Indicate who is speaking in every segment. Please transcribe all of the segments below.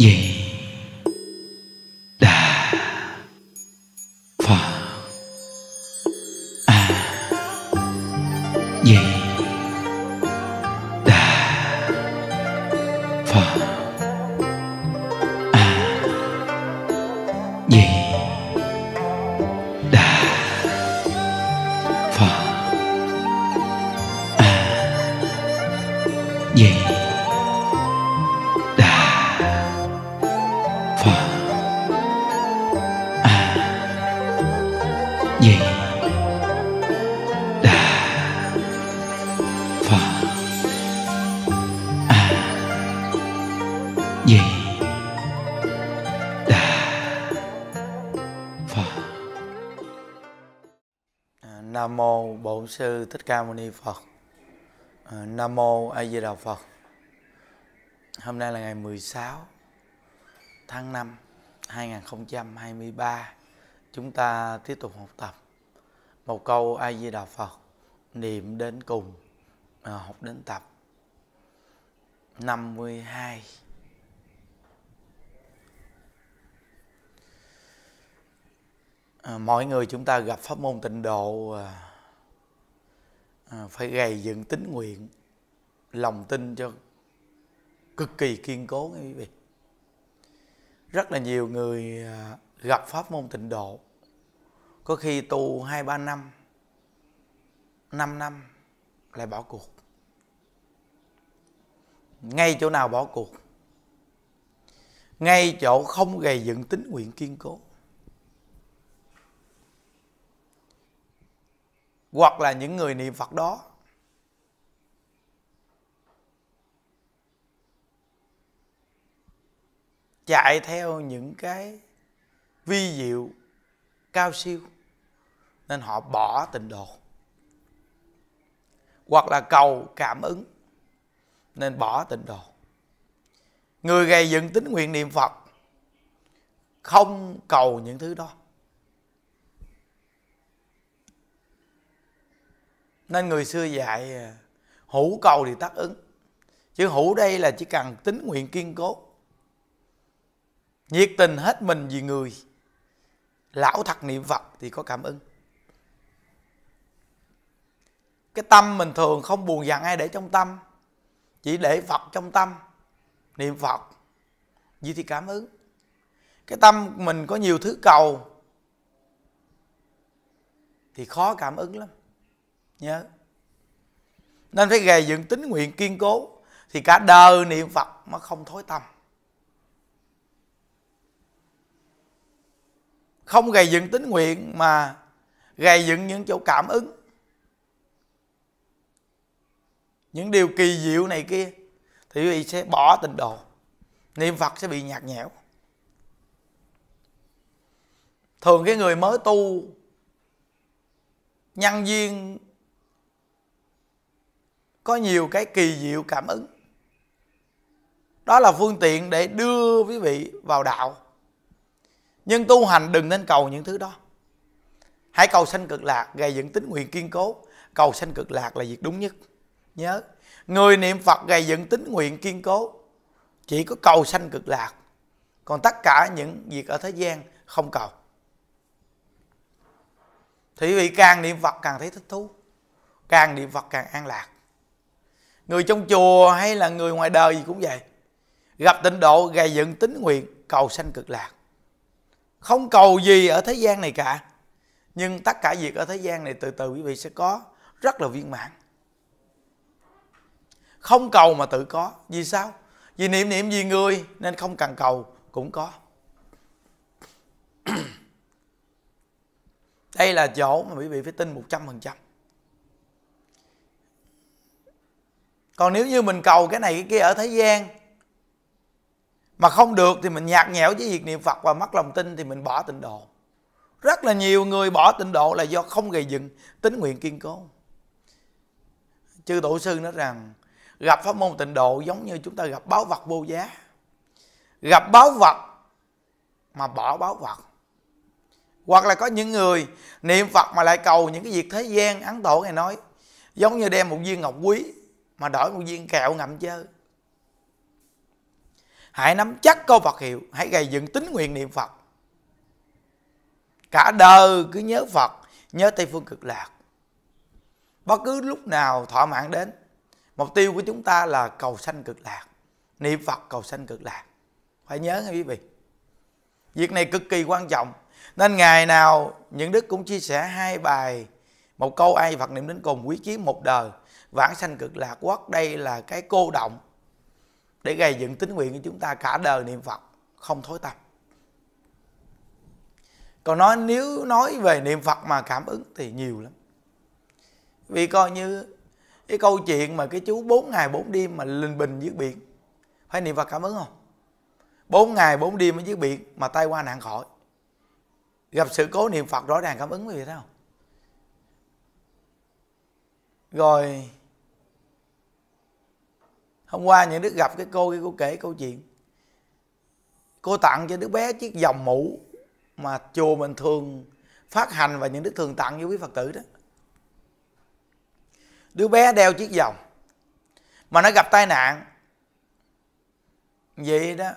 Speaker 1: vậy. sư Thích Ca Mâu Ni Phật ờ, Nam Mô A Di Đà Phật Hôm nay là ngày 16 tháng 5 2023 Chúng ta tiếp tục học tập Một câu A Di Đà Phật Niệm đến cùng à, Học đến tập 52 à, Mọi người chúng ta gặp pháp môn tịnh độ à, À, phải gầy dựng tính nguyện lòng tin cho cực kỳ kiên cố nghe quý vị rất là nhiều người à, gặp pháp môn tịnh độ có khi tu hai ba năm năm năm lại bỏ cuộc ngay chỗ nào bỏ cuộc ngay chỗ không gầy dựng tính nguyện kiên cố hoặc là những người niệm phật đó chạy theo những cái vi diệu cao siêu nên họ bỏ tình đồ hoặc là cầu cảm ứng nên bỏ tình đồ người gây dựng tính nguyện niệm phật không cầu những thứ đó nên người xưa dạy à, hữu cầu thì tác ứng chứ hữu đây là chỉ cần tính nguyện kiên cố nhiệt tình hết mình vì người lão thật niệm phật thì có cảm ứng cái tâm mình thường không buồn giận ai để trong tâm chỉ để phật trong tâm niệm phật vậy thì cảm ứng cái tâm mình có nhiều thứ cầu thì khó cảm ứng lắm nhớ dạ. nên phải gầy dựng tính nguyện kiên cố thì cả đời niệm phật mà không thối tâm không gầy dựng tính nguyện mà gầy dựng những chỗ cảm ứng những điều kỳ diệu này kia thì quý vị sẽ bỏ tình đồ niệm phật sẽ bị nhạt nhẽo thường cái người mới tu nhân duyên có nhiều cái kỳ diệu cảm ứng đó là phương tiện để đưa quý vị vào đạo nhưng tu hành đừng nên cầu những thứ đó hãy cầu sanh cực lạc gây dựng tính nguyện kiên cố cầu sanh cực lạc là việc đúng nhất nhớ người niệm phật gây dựng tính nguyện kiên cố chỉ có cầu sanh cực lạc còn tất cả những việc ở thế gian không cầu thì vị càng niệm phật càng thấy thích thú càng niệm phật càng an lạc người trong chùa hay là người ngoài đời gì cũng vậy gặp tịnh độ gầy dựng tính nguyện cầu sanh cực lạc không cầu gì ở thế gian này cả nhưng tất cả việc ở thế gian này từ từ quý vị sẽ có rất là viên mãn không cầu mà tự có vì sao vì niệm niệm vì người nên không cần cầu cũng có đây là chỗ mà quý vị phải tin 100% còn nếu như mình cầu cái này cái kia ở thế gian mà không được thì mình nhạt nhẽo với việc niệm phật và mất lòng tin thì mình bỏ tịnh độ rất là nhiều người bỏ tịnh độ là do không gây dựng tính nguyện kiên cố chư tổ sư nói rằng gặp pháp môn tịnh độ giống như chúng ta gặp báo vật vô giá gặp báo vật mà bỏ báo vật hoặc là có những người niệm phật mà lại cầu những cái việc thế gian ấn tổ này nói giống như đem một viên ngọc quý mà đổi một viên kẹo ngậm chơi hãy nắm chắc câu Phật hiệu hãy gây dựng tín nguyện niệm Phật cả đời cứ nhớ Phật nhớ Tây Phương Cực Lạc bất cứ lúc nào thỏa mãn đến mục tiêu của chúng ta là cầu sanh cực lạc niệm Phật cầu sanh cực lạc phải nhớ nha quý vị việc này cực kỳ quan trọng nên ngày nào những đức cũng chia sẻ hai bài một câu ai Phật niệm đến cùng quý chí một đời vãng sanh cực lạc quốc đây là cái cô động để gây dựng tín nguyện cho chúng ta cả đời niệm phật không thối tâm còn nói nếu nói về niệm phật mà cảm ứng thì nhiều lắm vì coi như cái câu chuyện mà cái chú 4 ngày 4 đêm mà lên bình dưới biển phải niệm phật cảm ứng không 4 ngày 4 đêm ở dưới biển mà tay qua nạn khỏi gặp sự cố niệm phật rõ ràng cảm ứng quý vị không rồi hôm qua những đứa gặp cái cô kia cô kể câu chuyện cô tặng cho đứa bé chiếc dòng mũ mà chùa mình thường phát hành và những đứa thường tặng cho quý phật tử đó đứa bé đeo chiếc vòng mà nó gặp tai nạn vậy đó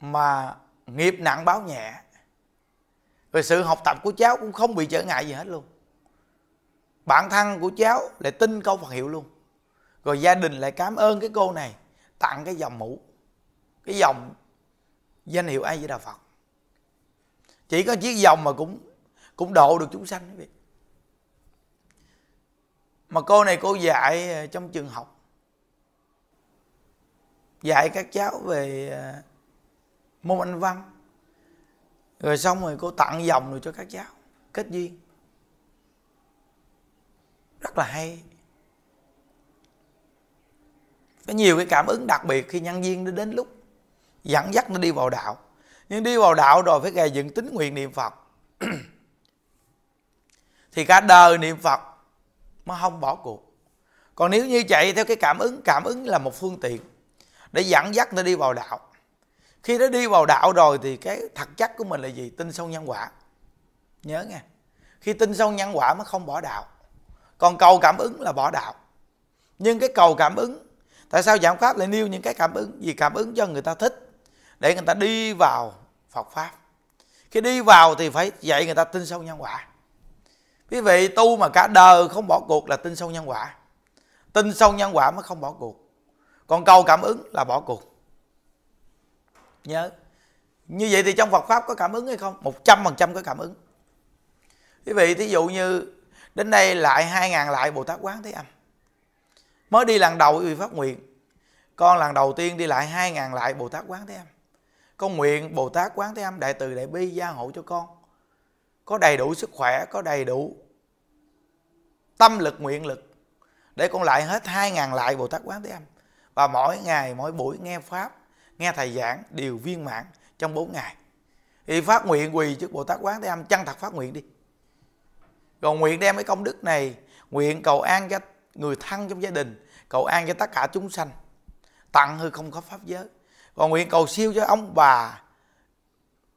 Speaker 1: mà nghiệp nặng báo nhẹ rồi sự học tập của cháu cũng không bị trở ngại gì hết luôn bạn thân của cháu lại tin câu Phật hiệu luôn rồi gia đình lại cảm ơn cái cô này tặng cái dòng mũ cái dòng danh hiệu ai với đà phật chỉ có chiếc dòng mà cũng cũng độ được chúng sanh quý mà cô này cô dạy ờ, trong trường học dạy các cháu về ờ, môn anh văn rồi xong rồi cô tặng dòng rồi cho các cháu kết duyên rất là hay có nhiều cái cảm ứng đặc biệt khi nhân viên nó đến lúc dẫn dắt nó đi vào đạo nhưng đi vào đạo rồi phải gầy dựng tính nguyện niệm phật thì cả đời niệm phật mà không bỏ cuộc còn nếu như chạy theo cái cảm ứng cảm ứng là một phương tiện để dẫn dắt nó đi vào đạo khi nó đi vào đạo rồi thì cái thật chất của mình là gì tin sâu nhân quả nhớ nghe khi tin sâu nhân quả mà không bỏ đạo còn cầu cảm ứng là bỏ đạo nhưng cái cầu cảm ứng tại sao giảng pháp lại nêu những cái cảm ứng vì cảm ứng cho người ta thích để người ta đi vào phật pháp khi đi vào thì phải dạy người ta tin sâu nhân quả quý vị tu mà cả đời không bỏ cuộc là tin sâu nhân quả tin sâu nhân quả mới không bỏ cuộc còn cầu cảm ứng là bỏ cuộc nhớ như vậy thì trong Phật pháp có cảm ứng hay không 100% có cảm ứng quý vị thí dụ như Đến đây lại 2.000 lại Bồ Tát Quán Thế Âm Mới đi lần đầu vì phát nguyện Con lần đầu tiên đi lại 2.000 lại Bồ Tát Quán Thế Âm Con nguyện Bồ Tát Quán Thế Âm Đại từ Đại Bi gia hộ cho con Có đầy đủ sức khỏe Có đầy đủ tâm lực nguyện lực Để con lại hết 2.000 lại Bồ Tát Quán Thế Âm Và mỗi ngày mỗi buổi nghe Pháp Nghe thầy giảng đều viên mãn trong 4 ngày thì phát nguyện quỳ trước Bồ Tát Quán Thế Âm chân thật phát nguyện đi còn nguyện đem cái công đức này nguyện cầu an cho người thân trong gia đình cầu an cho tất cả chúng sanh tặng hư không có pháp giới còn nguyện cầu siêu cho ông bà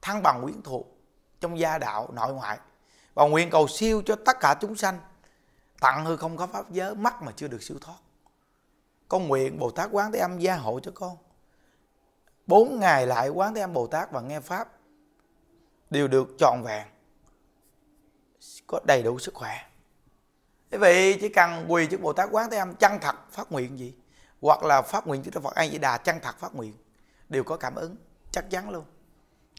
Speaker 1: thăng bằng quyến thuộc trong gia đạo nội ngoại và nguyện cầu siêu cho tất cả chúng sanh tặng hư không có pháp giới mắt mà chưa được siêu thoát con nguyện bồ tát quán thế âm gia hộ cho con bốn ngày lại quán thế âm bồ tát và nghe pháp đều được trọn vẹn có đầy đủ sức khỏe thế vậy chỉ cần quỳ trước bồ tát quán thế âm chân thật phát nguyện gì hoặc là phát nguyện trước phật a di đà chân thật phát nguyện đều có cảm ứng chắc chắn luôn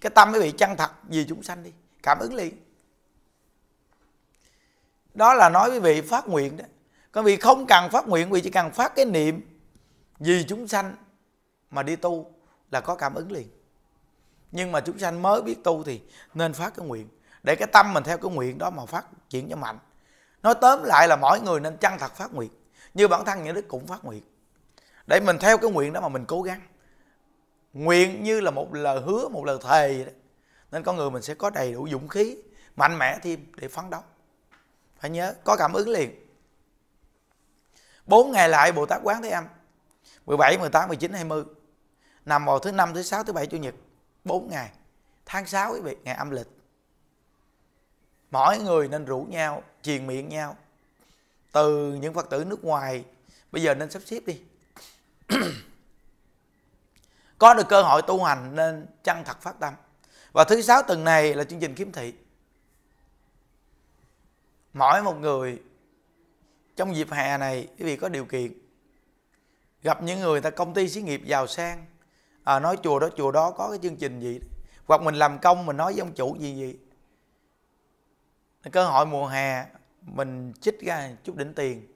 Speaker 1: cái tâm mới bị chân thật vì chúng sanh đi cảm ứng liền đó là nói với vị phát nguyện đó còn vì không cần phát nguyện vì chỉ cần phát cái niệm vì chúng sanh mà đi tu là có cảm ứng liền nhưng mà chúng sanh mới biết tu thì nên phát cái nguyện để cái tâm mình theo cái nguyện đó mà phát triển cho mạnh nói tóm lại là mỗi người nên chân thật phát nguyện như bản thân những đức cũng phát nguyện để mình theo cái nguyện đó mà mình cố gắng nguyện như là một lời hứa một lời thề đó. nên con người mình sẽ có đầy đủ dũng khí mạnh mẽ thêm để phấn đấu phải nhớ có cảm ứng liền bốn ngày lại Bồ Tát Quán Thế Âm 17, 18, 19, 20 Nằm vào thứ năm, thứ sáu, thứ bảy, Chủ nhật 4 ngày Tháng 6 quý vị, ngày âm lịch mỗi người nên rủ nhau truyền miệng nhau từ những phật tử nước ngoài bây giờ nên sắp xếp đi có được cơ hội tu hành nên chân thật phát tâm và thứ sáu tuần này là chương trình kiếm thị mỗi một người trong dịp hè này quý vị có điều kiện gặp những người ta công ty xí nghiệp giàu sang à, nói chùa đó chùa đó có cái chương trình gì hoặc mình làm công mình nói với ông chủ gì gì cơ hội mùa hè mình chích ra chút đỉnh tiền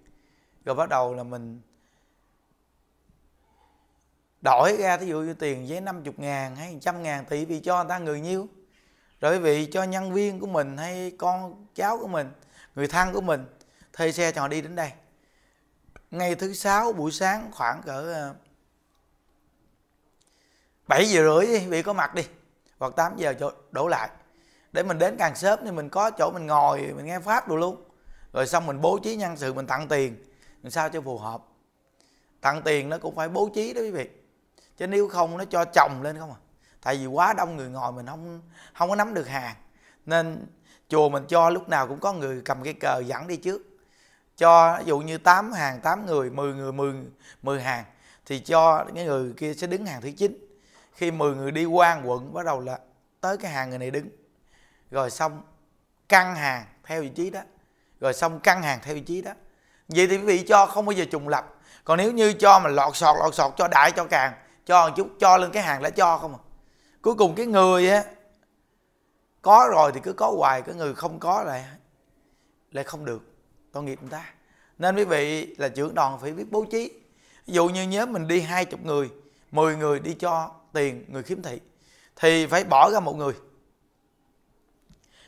Speaker 1: rồi bắt đầu là mình đổi ra ví dụ như tiền với 50 ngàn hay 100 ngàn tỷ vì cho người ta người nhiêu rồi vì cho nhân viên của mình hay con cháu của mình người thân của mình thuê xe cho họ đi đến đây ngày thứ sáu buổi sáng khoảng cỡ 7 ờ, giờ rưỡi đi quý có mặt đi hoặc 8 giờ cho đổ lại để mình đến càng sớm thì mình có chỗ mình ngồi mình nghe pháp được luôn rồi xong mình bố trí nhân sự mình tặng tiền làm sao cho phù hợp tặng tiền nó cũng phải bố trí đó quý vị chứ nếu không nó cho chồng lên không à tại vì quá đông người ngồi mình không không có nắm được hàng nên chùa mình cho lúc nào cũng có người cầm cái cờ dẫn đi trước cho ví dụ như 8 hàng 8 người 10 người 10 10 hàng thì cho cái người kia sẽ đứng hàng thứ chín. khi 10 người đi qua quận bắt đầu là tới cái hàng người này đứng rồi xong căn hàng theo vị trí đó rồi xong căn hàng theo vị trí đó vậy thì quý vị cho không bao giờ trùng lập còn nếu như cho mà lọt sọt lọt sọt cho đại cho càng cho một chút cho lên cái hàng đã cho không à cuối cùng cái người á có rồi thì cứ có hoài cái người không có lại lại không được tội nghiệp người ta nên quý vị là trưởng đoàn phải biết bố trí ví dụ như nhớ mình đi hai chục người 10 người đi cho tiền người khiếm thị thì phải bỏ ra một người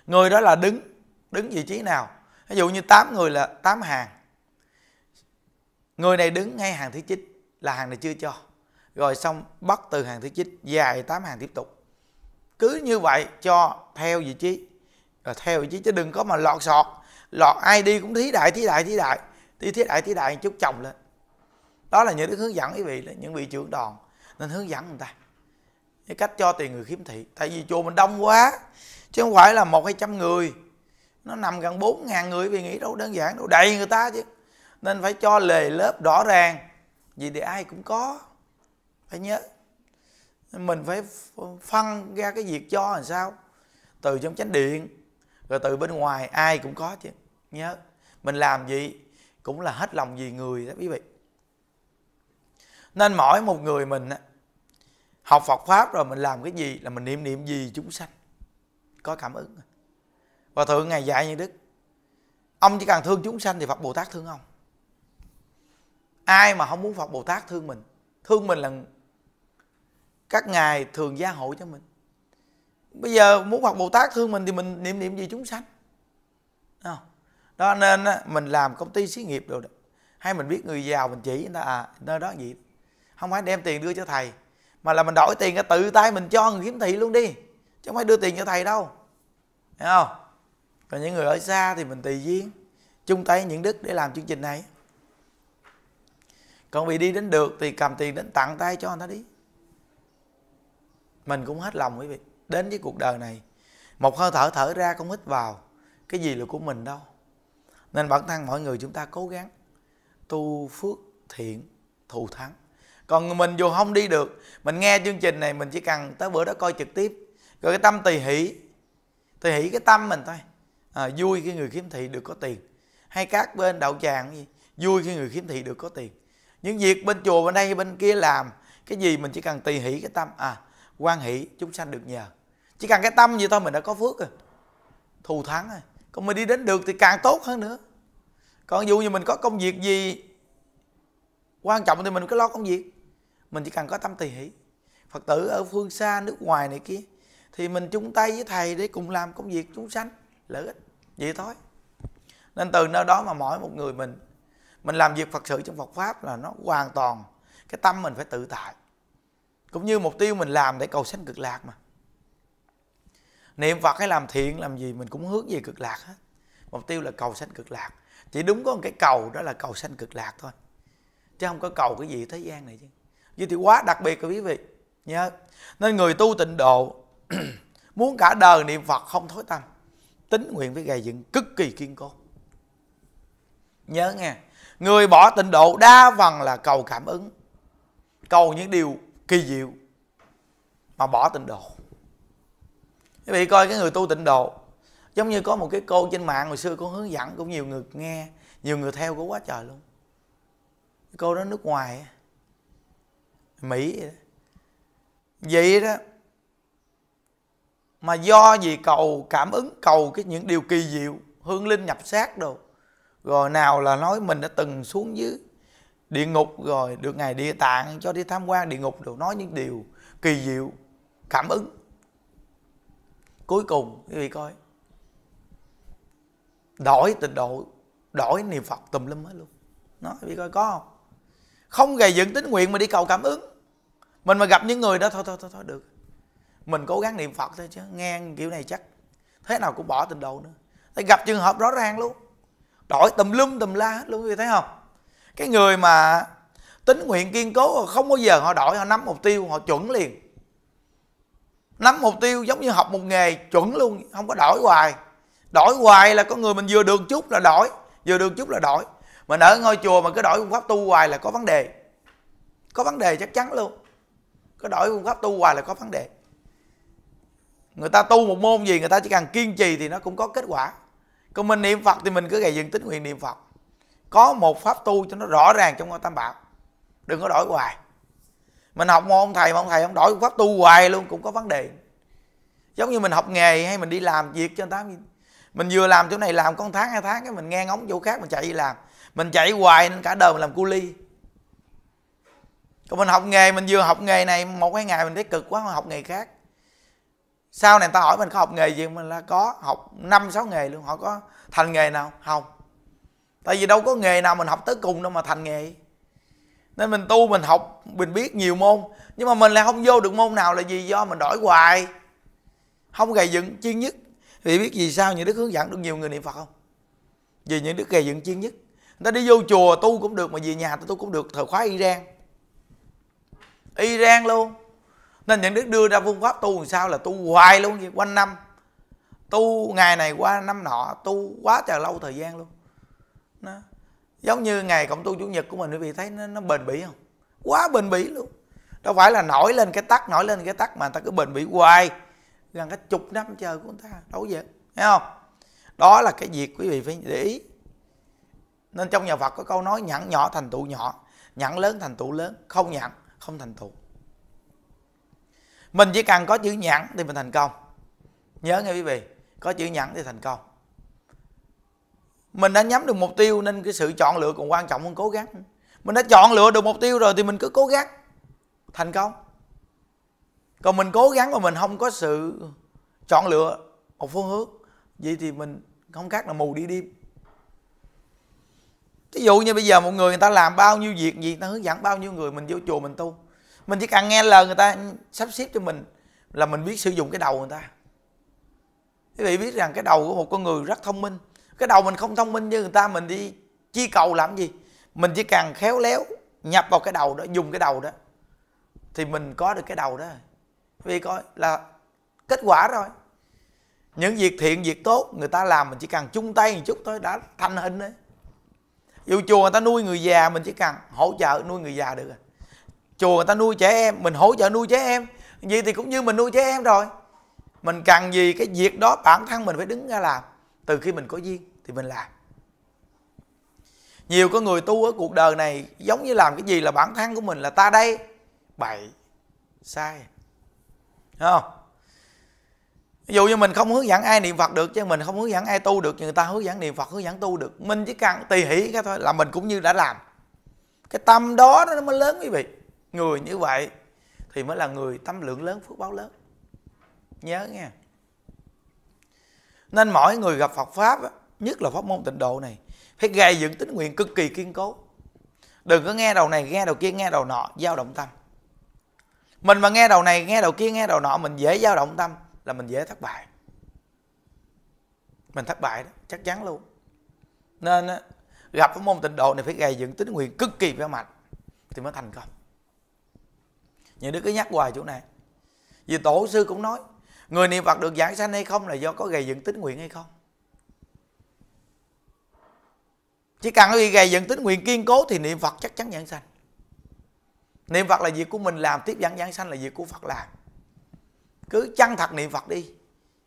Speaker 1: người đó là đứng đứng vị trí nào ví dụ như 8 người là 8 hàng người này đứng ngay hàng thứ chín là hàng này chưa cho rồi xong bắt từ hàng thứ chín dài 8 hàng tiếp tục cứ như vậy cho theo vị trí rồi theo vị trí chứ đừng có mà lọt sọt lọt ai đi cũng thí đại thí đại thí đại đi thí đại thí đại chút chồng lên đó là những cái hướng dẫn quý vị là những vị trưởng đoàn nên hướng dẫn người ta cái cách cho tiền người khiếm thị tại vì chùa mình đông quá chứ không phải là một hai trăm người nó nằm gần bốn ngàn người vì nghĩ đâu đơn giản đâu đầy người ta chứ nên phải cho lề lớp rõ ràng vì để ai cũng có phải nhớ mình phải phân ra cái việc cho làm sao từ trong chánh điện rồi từ bên ngoài ai cũng có chứ nhớ mình làm gì cũng là hết lòng vì người đó quý vị nên mỗi một người mình học Phật pháp rồi mình làm cái gì là mình niệm niệm gì chúng sanh có cảm ứng và thượng ngài dạy như đức ông chỉ cần thương chúng sanh thì phật bồ tát thương ông ai mà không muốn phật bồ tát thương mình thương mình là các ngài thường gia hội cho mình bây giờ muốn phật bồ tát thương mình thì mình niệm niệm gì chúng sanh đó nên mình làm công ty xí nghiệp rồi hay mình biết người giàu mình chỉ người ta à nơi đó gì không phải đem tiền đưa cho thầy mà là mình đổi tiền tự tay mình cho người khiếm thị luôn đi chứ không phải đưa tiền cho thầy đâu hiểu không còn những người ở xa thì mình tùy duyên chung tay những đức để làm chương trình này còn vì đi đến được thì cầm tiền đến tặng tay cho anh ta đi mình cũng hết lòng quý vị đến với cuộc đời này một hơi thở thở ra không hít vào cái gì là của mình đâu nên bản thân mọi người chúng ta cố gắng tu phước thiện thù thắng còn mình dù không đi được mình nghe chương trình này mình chỉ cần tới bữa đó coi trực tiếp rồi cái tâm tùy hỷ tùy hỷ cái tâm mình thôi à, vui khi người khiếm thị được có tiền hay các bên đạo tràng gì vui khi người khiếm thị được có tiền những việc bên chùa bên đây bên kia làm cái gì mình chỉ cần tùy hỷ cái tâm à quan hỷ chúng sanh được nhờ chỉ cần cái tâm vậy thôi mình đã có phước rồi thù thắng rồi còn mình đi đến được thì càng tốt hơn nữa còn dù như mình có công việc gì quan trọng thì mình cứ lo công việc mình chỉ cần có tâm tùy hỷ phật tử ở phương xa nước ngoài này kia thì mình chung tay với thầy để cùng làm công việc chúng sanh lợi ích vậy thôi nên từ nơi đó mà mỗi một người mình mình làm việc phật sự trong phật pháp là nó hoàn toàn cái tâm mình phải tự tại cũng như mục tiêu mình làm để cầu sanh cực lạc mà niệm phật hay làm thiện làm gì mình cũng hướng về cực lạc hết mục tiêu là cầu sanh cực lạc chỉ đúng có một cái cầu đó là cầu sanh cực lạc thôi chứ không có cầu cái gì thế gian này chứ vậy thì quá đặc biệt rồi quý vị nhớ nên người tu tịnh độ muốn cả đời niệm phật không thối tâm tính nguyện với gầy dựng cực kỳ kiên cố nhớ nghe người bỏ tịnh độ đa phần là cầu cảm ứng cầu những điều kỳ diệu mà bỏ tịnh độ quý vị coi cái người tu tịnh độ giống như có một cái cô trên mạng hồi xưa cô hướng dẫn cũng nhiều người nghe nhiều người theo cũng quá trời luôn cô đó nước ngoài mỹ vậy đó, vậy đó mà do gì cầu cảm ứng cầu cái những điều kỳ diệu hương linh nhập xác đồ rồi nào là nói mình đã từng xuống dưới địa ngục rồi được ngài địa tạng cho đi tham quan địa ngục đồ nói những điều kỳ diệu cảm ứng cuối cùng quý vị coi đổi tình độ đổi niệm phật tùm lum hết luôn nó quý vị coi có không không gầy dựng tính nguyện mà đi cầu cảm ứng mình mà gặp những người đó thôi thôi thôi, thôi được mình cố gắng niệm phật thôi chứ nghe kiểu này chắc thế nào cũng bỏ tình đầu nữa thấy gặp trường hợp rõ ràng luôn đổi tùm lum tùm la hết luôn người thấy không cái người mà tính nguyện kiên cố không bao giờ họ đổi họ nắm mục tiêu họ chuẩn liền nắm mục tiêu giống như học một nghề chuẩn luôn không có đổi hoài đổi hoài là con người mình vừa được chút là đổi vừa được chút là đổi mình ở ngôi chùa mà cứ đổi phương pháp tu hoài là có vấn đề có vấn đề chắc chắn luôn cứ đổi phương pháp tu hoài là có vấn đề người ta tu một môn gì người ta chỉ cần kiên trì thì nó cũng có kết quả còn mình niệm phật thì mình cứ gầy dựng tính nguyện niệm phật có một pháp tu cho nó rõ ràng trong ngôi tam bảo đừng có đổi hoài mình học một ông thầy mà ông thầy không đổi pháp tu hoài luôn cũng có vấn đề giống như mình học nghề hay mình đi làm việc cho người ta mình vừa làm chỗ này làm con tháng hai tháng cái mình nghe ngóng chỗ khác mình chạy đi làm mình chạy hoài nên cả đời mình làm cu ly còn mình học nghề mình vừa học nghề này một hai ngày mình thấy cực quá mình học nghề khác sau này ta hỏi mình có học nghề gì mình là có học năm sáu nghề luôn họ có thành nghề nào không tại vì đâu có nghề nào mình học tới cùng đâu mà thành nghề nên mình tu mình học mình biết nhiều môn nhưng mà mình lại không vô được môn nào là gì do mình đổi hoài không gầy dựng chuyên nhất thì biết vì sao những đức hướng dẫn được nhiều người niệm phật không vì những đức gầy dựng chuyên nhất người ta đi vô chùa tu cũng được mà về nhà ta tu cũng được thời khóa iran iran luôn nên những đức đưa ra phương pháp tu làm sao là tu hoài luôn vậy quanh năm tu ngày này qua năm nọ tu quá trời lâu thời gian luôn nó giống như ngày cộng tu chủ nhật của mình quý vị thấy nó, nó bền bỉ không quá bền bỉ luôn đâu phải là nổi lên cái tắc nổi lên cái tắc mà người ta cứ bền bỉ hoài gần cả chục năm trời của người ta đâu vậy thấy không đó là cái việc quý vị phải để ý nên trong nhà Phật có câu nói nhẵn nhỏ thành tụ nhỏ nhẵn lớn thành tụ lớn không nhẵn không thành tựu mình chỉ cần có chữ nhẫn thì mình thành công nhớ nghe quý vị có chữ nhẫn thì thành công mình đã nhắm được mục tiêu nên cái sự chọn lựa còn quan trọng hơn cố gắng mình đã chọn lựa được mục tiêu rồi thì mình cứ cố gắng thành công còn mình cố gắng mà mình không có sự chọn lựa một phương hướng vậy thì mình không khác là mù đi đêm ví dụ như bây giờ một người người ta làm bao nhiêu việc gì người ta hướng dẫn bao nhiêu người mình vô chùa mình tu mình chỉ cần nghe lời người ta sắp xếp cho mình là mình biết sử dụng cái đầu người ta quý vị biết rằng cái đầu của một con người rất thông minh cái đầu mình không thông minh như người ta mình đi chi cầu làm gì mình chỉ cần khéo léo nhập vào cái đầu đó dùng cái đầu đó thì mình có được cái đầu đó vì coi là kết quả rồi những việc thiện việc tốt người ta làm mình chỉ cần chung tay một chút thôi đã thành hình đấy dù chùa người ta nuôi người già mình chỉ cần hỗ trợ nuôi người già được rồi chùa người ta nuôi trẻ em mình hỗ trợ nuôi trẻ em gì thì cũng như mình nuôi trẻ em rồi mình cần gì cái việc đó bản thân mình phải đứng ra làm từ khi mình có duyên thì mình làm nhiều có người tu ở cuộc đời này giống như làm cái gì là bản thân của mình là ta đây bậy sai không ví dụ như mình không hướng dẫn ai niệm phật được chứ mình không hướng dẫn ai tu được người ta hướng dẫn niệm phật hướng dẫn tu được mình chỉ cần tùy hỷ cái thôi là mình cũng như đã làm cái tâm đó nó mới lớn quý vị người như vậy thì mới là người tâm lượng lớn phước báo lớn nhớ nghe nên mỗi người gặp Phật pháp nhất là pháp môn tịnh độ này phải gây dựng tính nguyện cực kỳ kiên cố đừng có nghe đầu này nghe đầu kia nghe đầu nọ dao động tâm mình mà nghe đầu này nghe đầu kia nghe đầu nọ mình dễ dao động tâm là mình dễ thất bại mình thất bại đó chắc chắn luôn nên gặp cái môn tịnh độ này phải gây dựng tính nguyện cực kỳ vẻ mạnh thì mới thành công những đứa cứ nhắc hoài chỗ này vì tổ sư cũng nói người niệm phật được giảng sanh hay không là do có gầy dựng tín nguyện hay không chỉ cần cái gầy dựng tín nguyện kiên cố thì niệm phật chắc chắn giảng sanh niệm phật là việc của mình làm tiếp dẫn giảng sanh là việc của phật làm cứ chăng thật niệm phật đi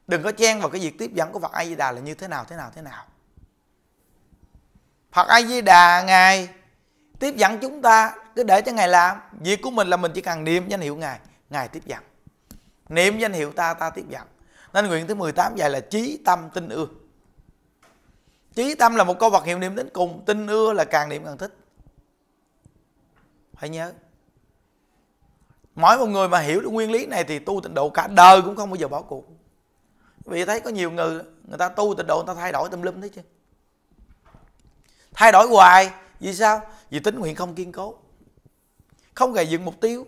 Speaker 1: đừng có chen vào cái việc tiếp dẫn của phật ai di đà là như thế nào thế nào thế nào phật ai di đà ngài tiếp dẫn chúng ta cứ để cho ngài làm việc của mình là mình chỉ cần niệm danh hiệu ngài ngài tiếp dẫn niệm danh hiệu ta ta tiếp dẫn nên nguyện thứ 18 dài là trí tâm tin ưa trí tâm là một câu vật hiệu niệm đến cùng tin ưa là càng niệm càng thích phải nhớ mỗi một người mà hiểu được nguyên lý này thì tu tịnh độ cả đời cũng không bao giờ bỏ cuộc vì thấy có nhiều người người ta tu tịnh độ người ta thay đổi tâm linh thấy chưa thay đổi hoài vì sao vì tính nguyện không kiên cố không hề dựng mục tiêu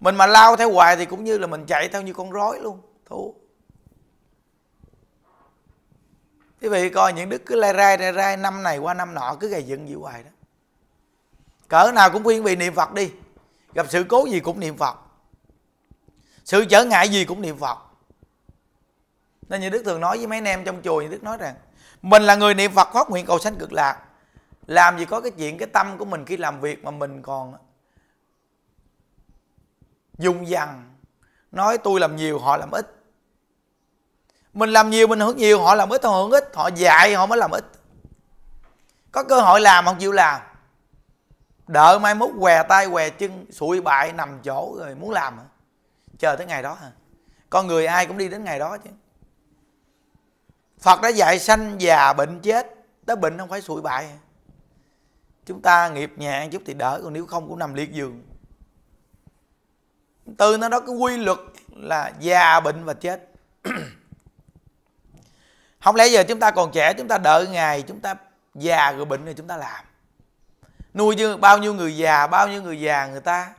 Speaker 1: mình mà lao theo hoài thì cũng như là mình chạy theo như con rối luôn thua quý vị coi những đức cứ lai rai lai rai năm này qua năm nọ cứ gầy dựng gì hoài đó cỡ nào cũng khuyên bị niệm phật đi gặp sự cố gì cũng niệm phật sự trở ngại gì cũng niệm phật nên như đức thường nói với mấy anh em trong chùa như đức nói rằng mình là người niệm phật phát nguyện cầu sanh cực lạc làm gì có cái chuyện cái tâm của mình khi làm việc mà mình còn dùng dằn nói tôi làm nhiều họ làm ít mình làm nhiều mình hưởng nhiều họ làm ít họ hưởng ít họ dạy họ mới làm ít có cơ hội làm không chịu làm đợi mai mốt què tay què chân sụi bại nằm chỗ rồi muốn làm chờ tới ngày đó hả con người ai cũng đi đến ngày đó chứ phật đã dạy sanh già bệnh chết tới bệnh không phải sụi bại chúng ta nghiệp nhẹ chút thì đỡ còn nếu không cũng nằm liệt giường từ nó đó cái quy luật là già bệnh và chết không lẽ giờ chúng ta còn trẻ chúng ta đợi ngày chúng ta già rồi bệnh rồi chúng ta làm nuôi chứ bao nhiêu người già bao nhiêu người già người ta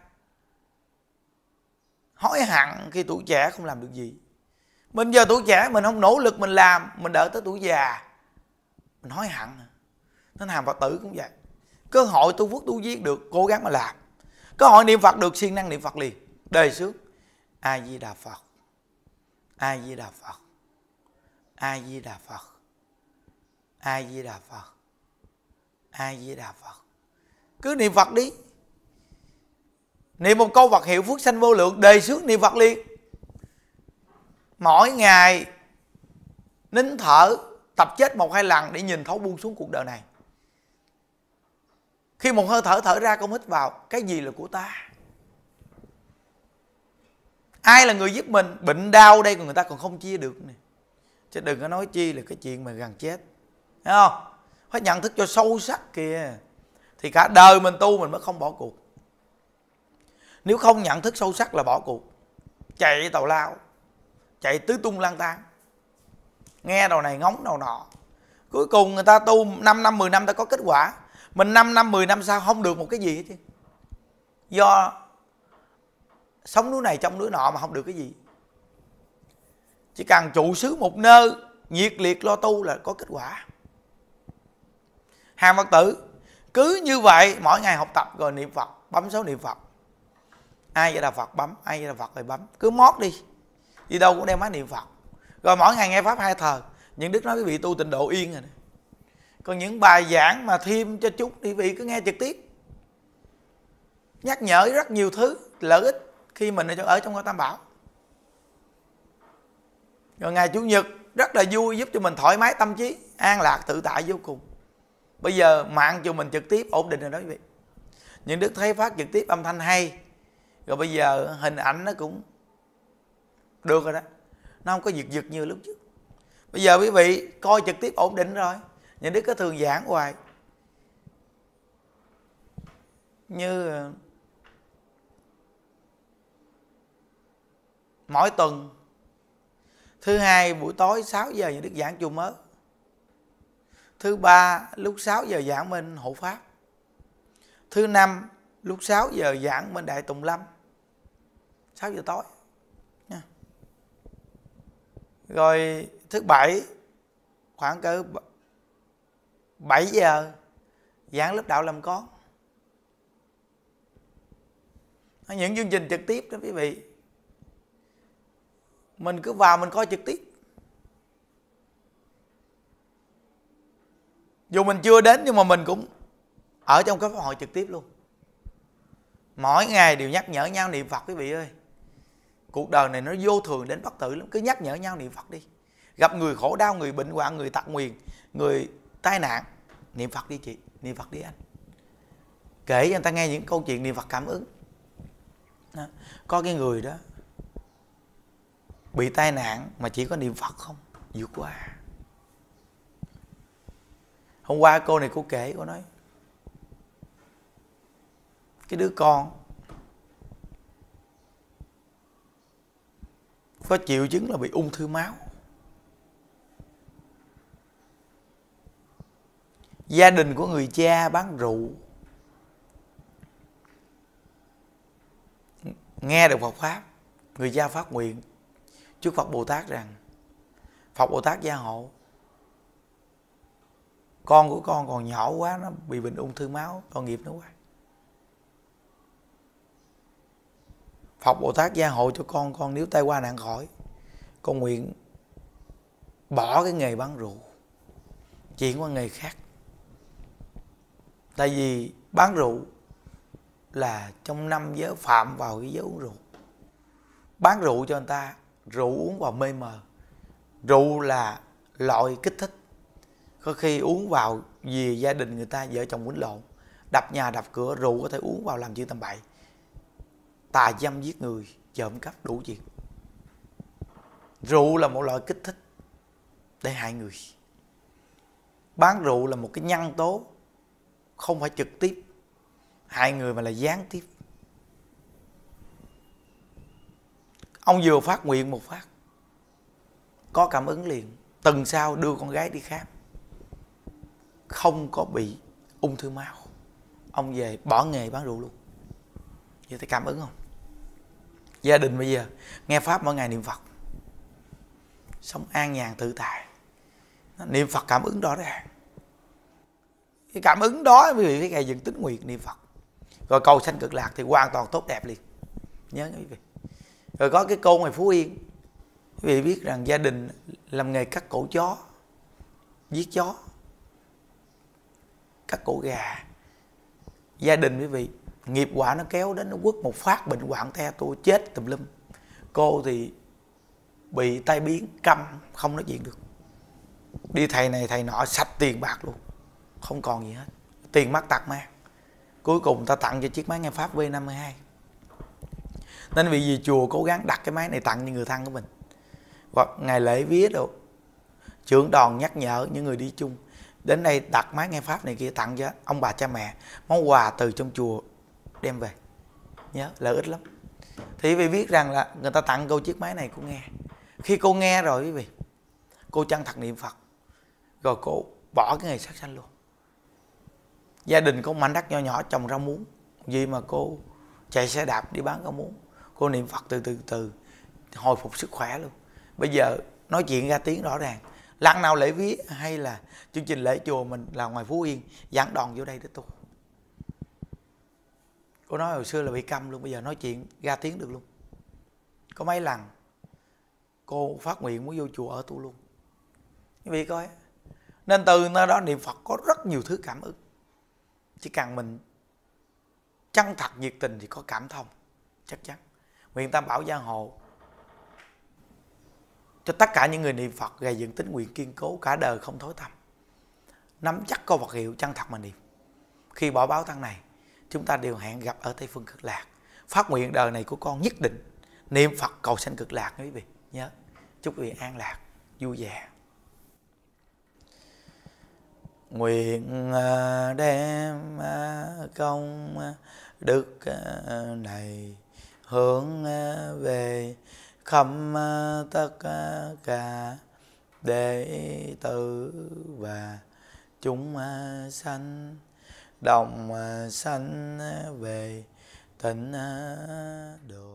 Speaker 1: hối hận khi tuổi trẻ không làm được gì mình giờ tuổi trẻ mình không nỗ lực mình làm mình đợi tới tuổi già mình hối hận nên hàm phật tử cũng vậy cơ hội tu phước tu giết được cố gắng mà làm cơ hội niệm phật được siêng năng niệm phật liền đề xướng a di đà phật a di đà phật a di đà phật a di đà phật a di đà phật cứ niệm phật đi niệm một câu vật hiệu phước sanh vô lượng đề xướng niệm phật liền mỗi ngày nín thở tập chết một hai lần để nhìn thấu buông xuống cuộc đời này khi một hơi thở thở ra công hít vào cái gì là của ta ai là người giúp mình bệnh đau đây còn người ta còn không chia được nè chứ đừng có nói chi là cái chuyện mà gần chết thấy không phải nhận thức cho sâu sắc kìa thì cả đời mình tu mình mới không bỏ cuộc nếu không nhận thức sâu sắc là bỏ cuộc chạy tàu lao chạy tứ tung lang tan nghe đầu này ngóng đầu nọ cuối cùng người ta tu 5 năm 10 năm ta có kết quả mình 5 năm 10 năm sau không được một cái gì hết chứ do sống núi này trong núi nọ mà không được cái gì chỉ cần trụ xứ một nơi nhiệt liệt lo tu là có kết quả hàng phật tử cứ như vậy mỗi ngày học tập rồi niệm phật bấm số niệm phật ai vậy là phật bấm ai vậy là phật rồi bấm cứ mót đi đi đâu cũng đem máy niệm phật rồi mỗi ngày nghe pháp hai thờ những đức nói quý vị tu tịnh độ yên rồi còn những bài giảng mà thêm cho chút thì vị cứ nghe trực tiếp nhắc nhở rất nhiều thứ lợi ích khi mình ở trong ngôi tam bảo rồi ngày chủ nhật rất là vui giúp cho mình thoải mái tâm trí an lạc tự tại vô cùng bây giờ mạng cho mình trực tiếp ổn định rồi đó quý vị những đức thấy phát trực tiếp âm thanh hay rồi bây giờ hình ảnh nó cũng được rồi đó nó không có giật giật như lúc trước bây giờ quý vị coi trực tiếp ổn định rồi những đức có thường giảng hoài như mỗi tuần thứ hai buổi tối 6 giờ nhà đức giảng chùa mới thứ ba lúc 6 giờ giảng bên hộ pháp thứ năm lúc 6 giờ giảng bên đại tùng lâm 6 giờ tối nha. rồi thứ bảy khoảng cỡ 7 giờ giảng lớp đạo làm con những chương trình trực tiếp đó quý vị mình cứ vào mình coi trực tiếp dù mình chưa đến nhưng mà mình cũng ở trong cái pháp hội trực tiếp luôn mỗi ngày đều nhắc nhở nhau niệm phật quý vị ơi cuộc đời này nó vô thường đến bất tử lắm cứ nhắc nhở nhau niệm phật đi gặp người khổ đau người bệnh hoạn người tật nguyền người tai nạn niệm phật đi chị niệm phật đi anh kể cho người ta nghe những câu chuyện niệm phật cảm ứng đó. có cái người đó bị tai nạn mà chỉ có niệm phật không vượt qua hôm qua cô này cô kể cô nói cái đứa con có triệu chứng là bị ung thư máu gia đình của người cha bán rượu nghe được Phật pháp người cha phát nguyện trước Phật Bồ Tát rằng Phật Bồ Tát gia hộ con của con còn nhỏ quá nó bị bệnh ung thư máu con nghiệp nó quá Phật Bồ Tát gia hộ cho con con nếu tai qua nạn khỏi con nguyện bỏ cái nghề bán rượu chuyển qua nghề khác tại vì bán rượu là trong năm giới phạm vào cái giới uống rượu bán rượu cho người ta rượu uống vào mê mờ rượu là loại kích thích có khi uống vào vì gia đình người ta vợ chồng quýnh lộn đập nhà đập cửa rượu có thể uống vào làm chuyện tầm bậy tà dâm giết người trộm cắp đủ chuyện rượu là một loại kích thích để hại người bán rượu là một cái nhân tố không phải trực tiếp hại người mà là gián tiếp ông vừa phát nguyện một phát có cảm ứng liền tuần sau đưa con gái đi khám không có bị ung thư máu ông về bỏ nghề bán rượu luôn vậy thấy cảm ứng không gia đình bây giờ nghe pháp mỗi ngày niệm phật sống an nhàn tự tại niệm phật cảm ứng đó ràng cái cảm ứng đó quý vị phải ngày dựng tính nguyện niệm phật rồi cầu sanh cực lạc thì hoàn toàn tốt đẹp liền nhớ quý vị rồi có cái cô ngoài phú yên quý vị biết rằng gia đình làm nghề cắt cổ chó giết chó cắt cổ gà gia đình quý vị nghiệp quả nó kéo đến nó quất một phát bệnh hoạn theo tôi chết tùm lum cô thì bị tai biến câm không nói chuyện được đi thầy này thầy nọ sạch tiền bạc luôn không còn gì hết tiền mắc tặc mang cuối cùng ta tặng cho chiếc máy nghe pháp v 52 nên vì gì chùa cố gắng đặt cái máy này tặng cho người thân của mình hoặc ngày lễ vía đâu trưởng đoàn nhắc nhở những người đi chung đến đây đặt máy nghe pháp này kia tặng cho ông bà cha mẹ món quà từ trong chùa đem về nhớ lợi ích lắm thì vì biết rằng là người ta tặng cô chiếc máy này cô nghe khi cô nghe rồi quý vị cô chân thật niệm phật rồi cô bỏ cái nghề sát sanh luôn gia đình cô mảnh đất nhỏ nhỏ trồng rau muống gì mà cô chạy xe đạp đi bán rau muống cô niệm phật từ từ từ hồi phục sức khỏe luôn bây giờ nói chuyện ra tiếng rõ ràng lần nào lễ viết hay là chương trình lễ chùa mình là ngoài phú yên giảng đòn vô đây để tu cô nói hồi xưa là bị câm luôn bây giờ nói chuyện ra tiếng được luôn có mấy lần cô phát nguyện muốn vô chùa ở tu luôn quý vị coi nên từ nơi đó niệm phật có rất nhiều thứ cảm ứng chỉ cần mình chân thật nhiệt tình thì có cảm thông chắc chắn nguyện tam bảo gia hộ cho tất cả những người niệm phật gây dựng tính nguyện kiên cố cả đời không thối tâm nắm chắc câu vật hiệu chân thật mà niệm khi bỏ báo tăng này chúng ta đều hẹn gặp ở tây phương cực lạc phát nguyện đời này của con nhất định niệm phật cầu sanh cực lạc quý vị nhớ chúc quý vị an lạc vui vẻ nguyện à, đem à, công à, đức này hướng ờ, về khâm ờ, tất ờ, cả đệ tử và chúng sanh đồng sanh về tịnh độ